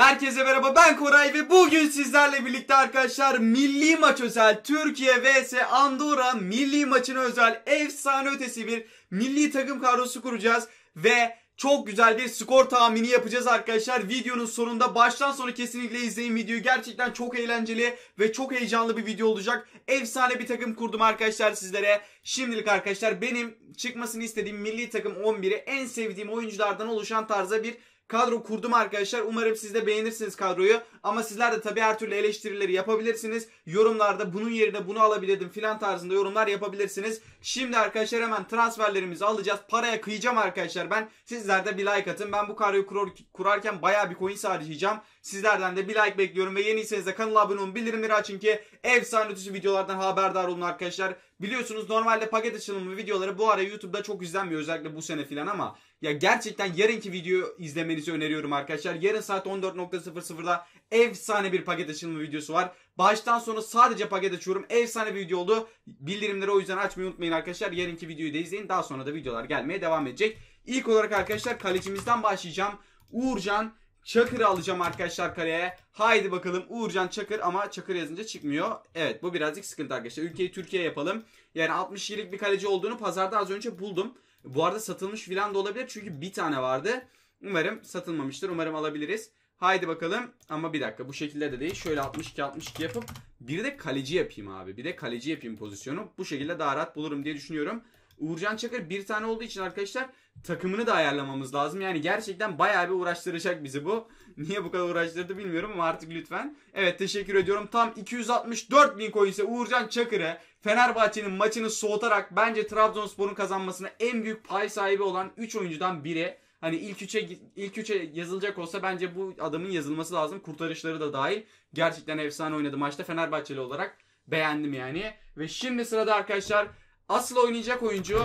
Herkese merhaba ben Koray ve bugün sizlerle birlikte arkadaşlar milli maç özel Türkiye vs Andorra milli maçına özel efsane ötesi bir milli takım kadrosu kuracağız ve çok güzel bir skor tahmini yapacağız arkadaşlar. Videonun sonunda baştan sona kesinlikle izleyin videoyu. Gerçekten çok eğlenceli ve çok heyecanlı bir video olacak. Efsane bir takım kurdum arkadaşlar sizlere. Şimdilik arkadaşlar benim çıkmasını istediğim milli takım 11'i en sevdiğim oyunculardan oluşan tarza bir kadro kurdum arkadaşlar. Umarım siz de beğenirsiniz kadroyu. Ama sizler de tabii her türlü eleştirileri yapabilirsiniz. Yorumlarda bunun yerine bunu alabilirdim filan tarzında yorumlar yapabilirsiniz. Şimdi arkadaşlar hemen transferlerimizi alacağız. Paraya kıyacağım arkadaşlar ben. Sizler de bir like atın. Ben bu kadroyu kurur, kurarken baya bir coin harcayacağım. Sizlerden de bir like bekliyorum. Ve yeniyseniz de kanala abone olun. Bildirimleri açın ki efsane ötesi videolardan haberdar olun arkadaşlar. Biliyorsunuz normalde paket açılımı videoları bu ara YouTube'da çok izlenmiyor özellikle bu sene filan ama ya gerçekten yarınki videoyu izlemenizi öneriyorum arkadaşlar. Yarın saat 14.00'da efsane bir paket açılımı videosu var. Baştan sona sadece paket açıyorum. Efsane bir video oldu. Bildirimleri o yüzden açmayı unutmayın arkadaşlar. Yarınki videoyu da izleyin. Daha sonra da videolar gelmeye devam edecek. İlk olarak arkadaşlar kalecimizden başlayacağım. Uğurcan Çakır'ı alacağım arkadaşlar kaleye. Haydi bakalım Uğurcan Çakır ama Çakır yazınca çıkmıyor. Evet bu birazcık sıkıntı arkadaşlar. Ülkeyi Türkiye yapalım. Yani 60 yıllık bir kaleci olduğunu pazarda az önce buldum. Bu arada satılmış filan da olabilir çünkü bir tane vardı. Umarım satılmamıştır. Umarım alabiliriz. Haydi bakalım. Ama bir dakika bu şekilde de değil. Şöyle 62-62 yapıp bir de kaleci yapayım abi. Bir de kaleci yapayım pozisyonu. Bu şekilde daha rahat bulurum diye düşünüyorum. Uğurcan Çakır bir tane olduğu için arkadaşlar takımını da ayarlamamız lazım. Yani gerçekten bayağı bir uğraştıracak bizi bu. Niye bu kadar uğraştırdı bilmiyorum ama artık lütfen. Evet teşekkür ediyorum. Tam 264 bin coin ise Uğurcan Çakır'ı Fenerbahçe'nin maçını soğutarak bence Trabzonspor'un kazanmasına en büyük pay sahibi olan 3 oyuncudan biri. Hani ilk üçe ilk üçe yazılacak olsa bence bu adamın yazılması lazım. Kurtarışları da dahil. Gerçekten efsane oynadı maçta Fenerbahçeli olarak. Beğendim yani. Ve şimdi sırada arkadaşlar Asıl oynayacak oyuncu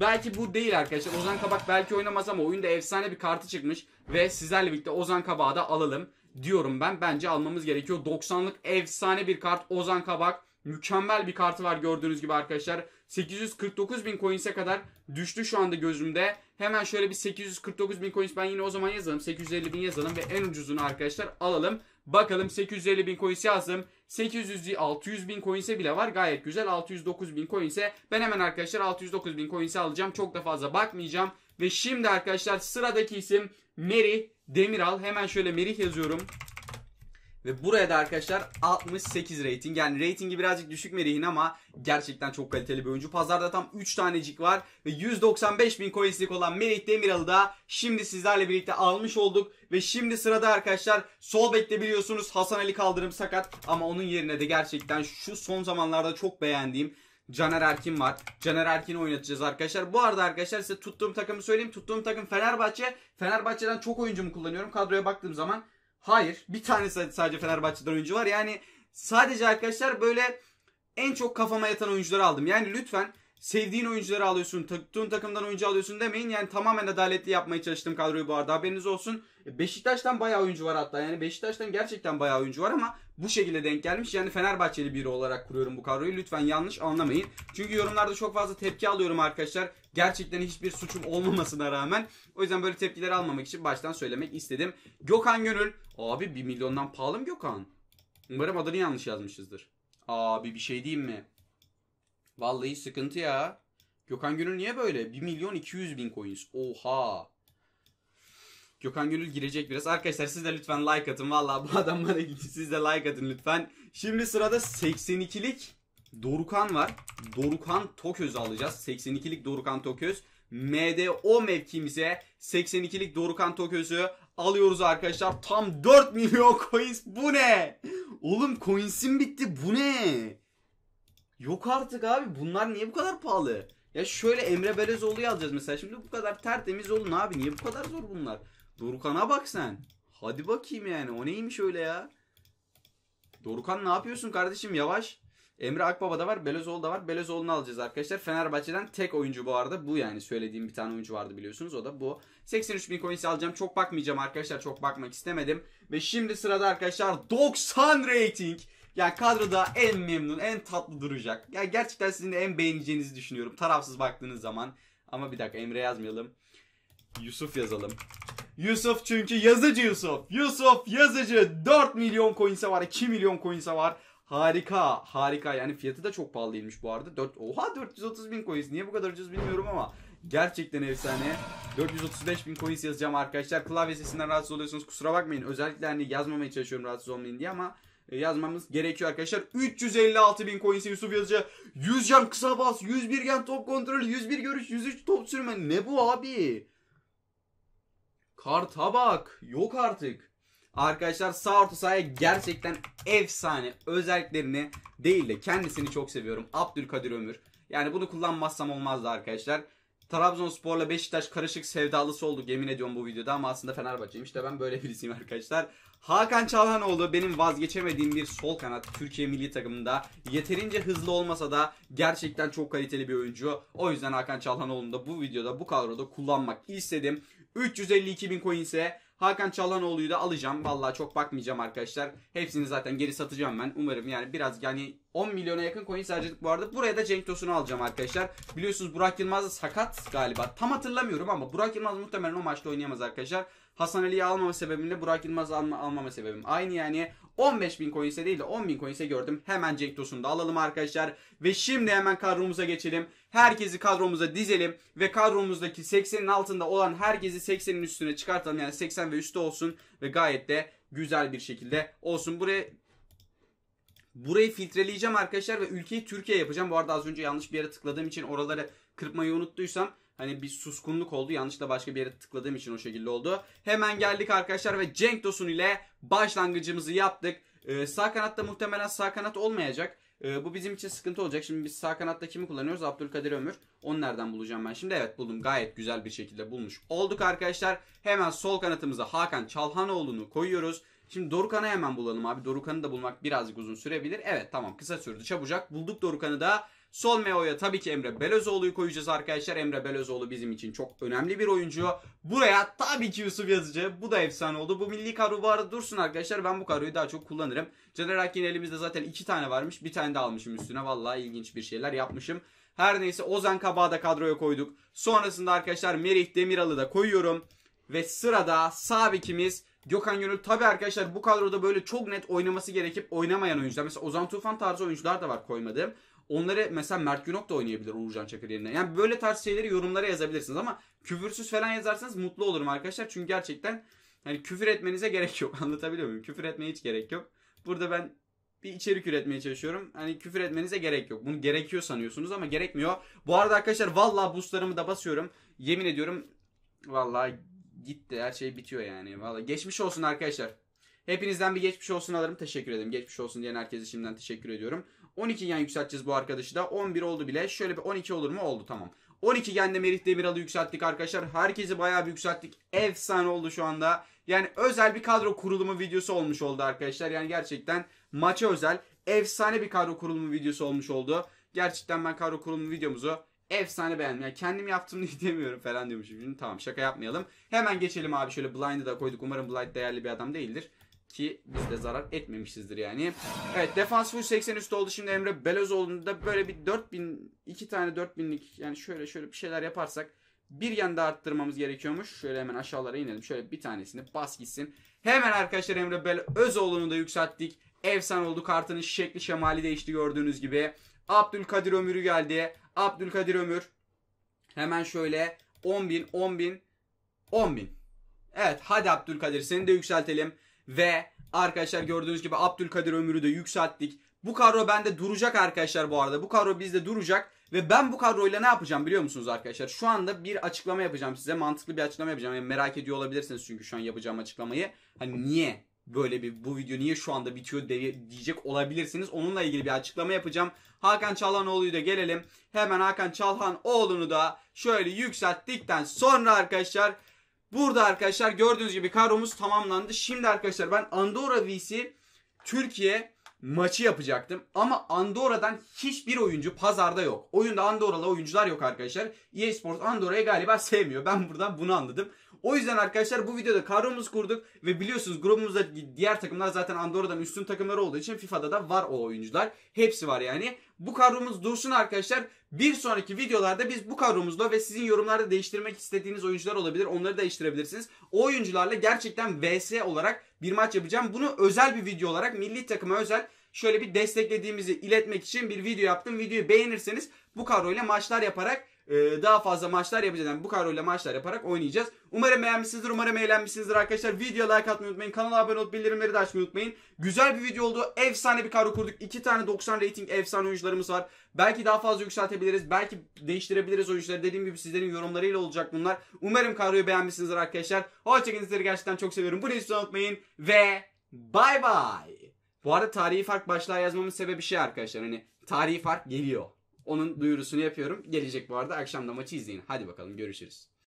belki bu değil arkadaşlar. Ozan Kabak belki oynamaz ama oyunda efsane bir kartı çıkmış. Ve sizlerle birlikte Ozan Kabak'ı da alalım diyorum ben. Bence almamız gerekiyor. 90'lık efsane bir kart Ozan Kabak. Mükemmel bir kartı var gördüğünüz gibi arkadaşlar. 849 bin coins'e kadar düştü şu anda gözümde. Hemen şöyle bir 849 bin coins ben yine o zaman yazalım. 850 bin yazalım ve en ucuzunu arkadaşlar alalım. Bakalım 850 bin coins yazdım. 800 600 bin coins'e bile var. Gayet güzel 609 bin coins'e. Ben hemen arkadaşlar 609 bin coins'e alacağım. Çok da fazla bakmayacağım. Ve şimdi arkadaşlar sıradaki isim Meri Demiral. Hemen şöyle Meri yazıyorum. Ve buraya da arkadaşlar 68 rating. Yani ratingi birazcık düşük Merih'in ama gerçekten çok kaliteli bir oyuncu. Pazarda tam 3 tanecik var. Ve 195 bin coinslik olan Merih Demiral'ı da şimdi sizlerle birlikte almış olduk. Ve şimdi sırada arkadaşlar sol bekte biliyorsunuz Hasan Ali Kaldırım sakat. Ama onun yerine de gerçekten şu son zamanlarda çok beğendiğim Caner Erkin var. Caner Erkin'i oynatacağız arkadaşlar. Bu arada arkadaşlar size tuttuğum takımı söyleyeyim. Tuttuğum takım Fenerbahçe. Fenerbahçe'den çok oyuncumu kullanıyorum. Kadroya baktığım zaman Hayır. Bir tane sadece Fenerbahçe'den oyuncu var. Yani sadece arkadaşlar böyle en çok kafama yatan oyuncuları aldım. Yani lütfen sevdiğin oyuncuları alıyorsun, tuttuğun takımdan oyuncu alıyorsun demeyin. Yani tamamen adaletli yapmaya çalıştım kadroyu bu arada haberiniz olsun. E, Beşiktaş'tan bayağı oyuncu var hatta. Yani Beşiktaş'tan gerçekten bayağı oyuncu var ama bu şekilde denk gelmiş. Yani Fenerbahçeli biri olarak kuruyorum bu kadroyu. Lütfen yanlış anlamayın. Çünkü yorumlarda çok fazla tepki alıyorum arkadaşlar. Gerçekten hiçbir suçum olmamasına rağmen. O yüzden böyle tepkileri almamak için baştan söylemek istedim. Gökhan Gönül. Abi 1 milyondan pahalı mı Gökhan? Umarım adını yanlış yazmışızdır. Abi bir şey diyeyim mi? Vallahi sıkıntı ya. Gökhan Gönül niye böyle? 1 milyon 200 bin coins. Oha. Gökhan Gönül girecek biraz. Arkadaşlar siz de lütfen like atın. Valla bu adam bana siz de like atın lütfen. Şimdi sırada 82'lik Dorukan var. Dorukan Toköz alacağız. 82'lik Dorukan Toköz. MDO mevkimize 82'lik Dorukan Toköz'ü alıyoruz arkadaşlar. Tam 4 milyon coins. Bu ne? Oğlum coins'im bitti. Bu ne? Yok artık abi bunlar niye bu kadar pahalı? Ya şöyle Emre Belezoğlu'yu alacağız mesela. Şimdi bu kadar tertemiz olun abi. Niye bu kadar zor bunlar? Dorukan'a bak sen. Hadi bakayım yani. O neymiş öyle ya? Dorukan ne yapıyorsun kardeşim? Yavaş. Emre Akbaba da var. Belezoğlu da var. Belezoğlu'nu alacağız arkadaşlar. Fenerbahçe'den tek oyuncu bu arada. Bu yani söylediğim bir tane oyuncu vardı biliyorsunuz. O da bu. 83 bin coins alacağım. Çok bakmayacağım arkadaşlar. Çok bakmak istemedim. Ve şimdi sırada arkadaşlar 90 rating. Ya kadroda en memnun, en tatlı duracak. Ya gerçekten sizin de en beğeneceğinizi düşünüyorum. Tarafsız baktığınız zaman. Ama bir dakika Emre yazmayalım. Yusuf yazalım. Yusuf çünkü yazıcı Yusuf. Yusuf yazıcı. 4 milyon coins'e var. 2 milyon coins'e var. Harika. Harika. Yani fiyatı da çok pahalıymış bu arada. 4, oha 430 bin coins. Niye bu kadar ucuz bilmiyorum ama. Gerçekten efsane. 435 bin coins yazacağım arkadaşlar. Klavye sesinden rahatsız oluyorsunuz. Kusura bakmayın. Özellikle hani yazmamaya çalışıyorum rahatsız olmayın diye ama e, yazmamız gerekiyor arkadaşlar. 356 bin coin Yusuf Yazıcı. 100 jam kısa bas. 101 gen top kontrol. 101 görüş. 103 top sürme. Ne bu abi? Karta bak. Yok artık. Arkadaşlar sağ orta sahaya gerçekten efsane özelliklerini değil de kendisini çok seviyorum. Abdülkadir Ömür. Yani bunu kullanmazsam olmazdı arkadaşlar. Trabzonspor'la Beşiktaş karışık sevdalısı oldu yemin ediyorum bu videoda ama aslında Fenerbahçe'yim. İşte ben böyle birisiyim arkadaşlar. Hakan Çalhanoğlu benim vazgeçemediğim bir sol kanat Türkiye milli takımında. Yeterince hızlı olmasa da gerçekten çok kaliteli bir oyuncu. O yüzden Hakan Çalhanoğlu'nu da bu videoda bu kadroda kullanmak istedim. 352 bin coin ise Hakan Çalhanoğlu'yu da alacağım. Vallahi çok bakmayacağım arkadaşlar. Hepsini zaten geri satacağım ben. Umarım yani biraz yani 10 milyona yakın coin harcadık bu arada. Buraya da Cenk Tosun'u alacağım arkadaşlar. Biliyorsunuz Burak Yılmaz sakat galiba. Tam hatırlamıyorum ama Burak Yılmaz muhtemelen o maçta oynayamaz arkadaşlar. Hasan Ali'yi almama sebebimle Burak Yılmaz alma, almama sebebim. Aynı yani 15 bin coin ise değil de 10 bin coin ise gördüm. Hemen Cenk Tosun'u da alalım arkadaşlar. Ve şimdi hemen kadromuza geçelim. Herkesi kadromuza dizelim ve kadromuzdaki 80'in altında olan herkesi 80'in üstüne çıkartalım. Yani 80 ve üstü olsun ve gayet de güzel bir şekilde olsun. Buraya Burayı filtreleyeceğim arkadaşlar ve ülkeyi Türkiye yapacağım. Bu arada az önce yanlış bir yere tıkladığım için oraları kırpmayı unuttuysam Hani bir suskunluk oldu. Yanlışla başka bir yere tıkladığım için o şekilde oldu. Hemen geldik arkadaşlar ve Cenk Tosun ile başlangıcımızı yaptık. Ee, sağ kanatta muhtemelen sağ kanat olmayacak. Ee, bu bizim için sıkıntı olacak. Şimdi biz sağ kanatta kimi kullanıyoruz? Abdülkadir Ömür. Onu nereden bulacağım ben şimdi? Evet buldum. Gayet güzel bir şekilde bulmuş olduk arkadaşlar. Hemen sol kanatımıza Hakan Çalhanoğlu'nu koyuyoruz. Şimdi Dorukan'ı hemen bulalım abi. Dorukan'ı da bulmak birazcık uzun sürebilir. Evet tamam kısa sürdü çabucak. Bulduk Dorukan'ı da. Sol Meo'ya tabii ki Emre Belözoğlu'yu koyacağız arkadaşlar. Emre Belözoğlu bizim için çok önemli bir oyuncu. Buraya tabii ki Yusuf Yazıcı. Bu da efsane oldu. Bu milli kadro bu arada dursun arkadaşlar. Ben bu kadroyu daha çok kullanırım. Caner Akin elimizde zaten iki tane varmış. Bir tane de almışım üstüne. Vallahi ilginç bir şeyler yapmışım. Her neyse Ozan Kabağ'ı da kadroya koyduk. Sonrasında arkadaşlar Merih Demiral'ı da koyuyorum. Ve sırada sağ Gökhan Gönül tabi arkadaşlar bu kadroda böyle çok net oynaması gerekip oynamayan oyuncular. Mesela Ozan Tufan tarzı oyuncular da var koymadığım. Onları mesela Mert Günok da oynayabilir Uğurcan Çakır yerine. Yani böyle tarz şeyleri yorumlara yazabilirsiniz ama küfürsüz falan yazarsanız mutlu olurum arkadaşlar. Çünkü gerçekten hani küfür etmenize gerek yok. Anlatabiliyor muyum? Küfür etmeye hiç gerek yok. Burada ben bir içerik üretmeye çalışıyorum. Hani küfür etmenize gerek yok. Bunu gerekiyor sanıyorsunuz ama gerekmiyor. Bu arada arkadaşlar vallahi boostlarımı da basıyorum. Yemin ediyorum vallahi gitti her şey bitiyor yani. Valla geçmiş olsun arkadaşlar. Hepinizden bir geçmiş olsun alırım. Teşekkür ederim. Geçmiş olsun diyen herkese şimdiden teşekkür ediyorum. 12 gen yükselteceğiz bu arkadaşı da. 11 oldu bile. Şöyle bir 12 olur mu? Oldu tamam. 12 gende Merih Demiral'ı yükselttik arkadaşlar. Herkesi bayağı bir yükselttik. Efsane oldu şu anda. Yani özel bir kadro kurulumu videosu olmuş oldu arkadaşlar. Yani gerçekten maça özel efsane bir kadro kurulumu videosu olmuş oldu. Gerçekten ben kadro kurulumu videomuzu efsane beğendim. Yani kendim yaptım diye demiyorum falan diyormuşum. Şimdi tamam şaka yapmayalım. Hemen geçelim abi şöyle blind'ı da koyduk. Umarım blind değerli bir adam değildir. Ki biz de zarar etmemişizdir yani. Evet defans full 80 üstü oldu. Şimdi Emre Belözoğlu'nu da böyle bir 4000, iki tane 4000'lik yani şöyle şöyle bir şeyler yaparsak bir yanda arttırmamız gerekiyormuş. Şöyle hemen aşağılara inelim. Şöyle bir tanesini bas gitsin. Hemen arkadaşlar Emre Belözoğlu'nu da yükselttik. Efsane oldu. Kartının şekli şemali değişti gördüğünüz gibi. Abdülkadir Ömür'ü geldi. Abdülkadir Ömür hemen şöyle 10 bin 10 bin 10 bin. Evet hadi Abdülkadir seni de yükseltelim. Ve arkadaşlar gördüğünüz gibi Abdülkadir Ömür'ü de yükselttik. Bu kadro bende duracak arkadaşlar bu arada. Bu kadro bizde duracak. Ve ben bu kadroyla ne yapacağım biliyor musunuz arkadaşlar? Şu anda bir açıklama yapacağım size. Mantıklı bir açıklama yapacağım. Yani merak ediyor olabilirsiniz çünkü şu an yapacağım açıklamayı. Hani niye böyle bir bu video niye şu anda bitiyor diyecek olabilirsiniz. Onunla ilgili bir açıklama yapacağım. Hakan Çalhanoğlu'yu da gelelim. Hemen Hakan Çalhanoğlu'nu da şöyle yükselttikten sonra arkadaşlar burada arkadaşlar gördüğünüz gibi kadromuz tamamlandı. Şimdi arkadaşlar ben Andorra VC Türkiye maçı yapacaktım. Ama Andorra'dan hiçbir oyuncu pazarda yok. Oyunda Andorralı oyuncular yok arkadaşlar. EA Sports Andorra'yı galiba sevmiyor. Ben buradan bunu anladım. O yüzden arkadaşlar bu videoda kadromuzu kurduk ve biliyorsunuz grubumuzda diğer takımlar zaten Andorra'dan üstün takımlar olduğu için FIFA'da da var o oyuncular. Hepsi var yani. Bu kadromuz dursun arkadaşlar. Bir sonraki videolarda biz bu kadromuzla ve sizin yorumlarda değiştirmek istediğiniz oyuncular olabilir. Onları değiştirebilirsiniz. O oyuncularla gerçekten VS olarak bir maç yapacağım. Bunu özel bir video olarak milli takıma özel şöyle bir desteklediğimizi iletmek için bir video yaptım. Videoyu beğenirseniz bu kadroyla maçlar yaparak ee, daha fazla maçlar yapacağız. Yani bu kadroyla maçlar yaparak oynayacağız. Umarım beğenmişsinizdir. Umarım eğlenmişsinizdir arkadaşlar. Video like atmayı unutmayın. Kanala abone olup bildirimleri de açmayı unutmayın. Güzel bir video oldu. Efsane bir kadro kurduk. 2 tane 90 rating efsane oyuncularımız var. Belki daha fazla yükseltebiliriz. Belki değiştirebiliriz oyuncuları. Dediğim gibi sizlerin yorumlarıyla olacak bunlar. Umarım kadroyu beğenmişsinizdir arkadaşlar. Hoşçakalın. Sizleri gerçekten çok seviyorum. Bunu hiç unutmayın. Ve bay bay. Bu arada tarihi fark başlığa yazmamın sebebi şey arkadaşlar. Hani tarihi fark geliyor. Onun duyurusunu yapıyorum. Gelecek bu arada akşam da maçı izleyin. Hadi bakalım görüşürüz.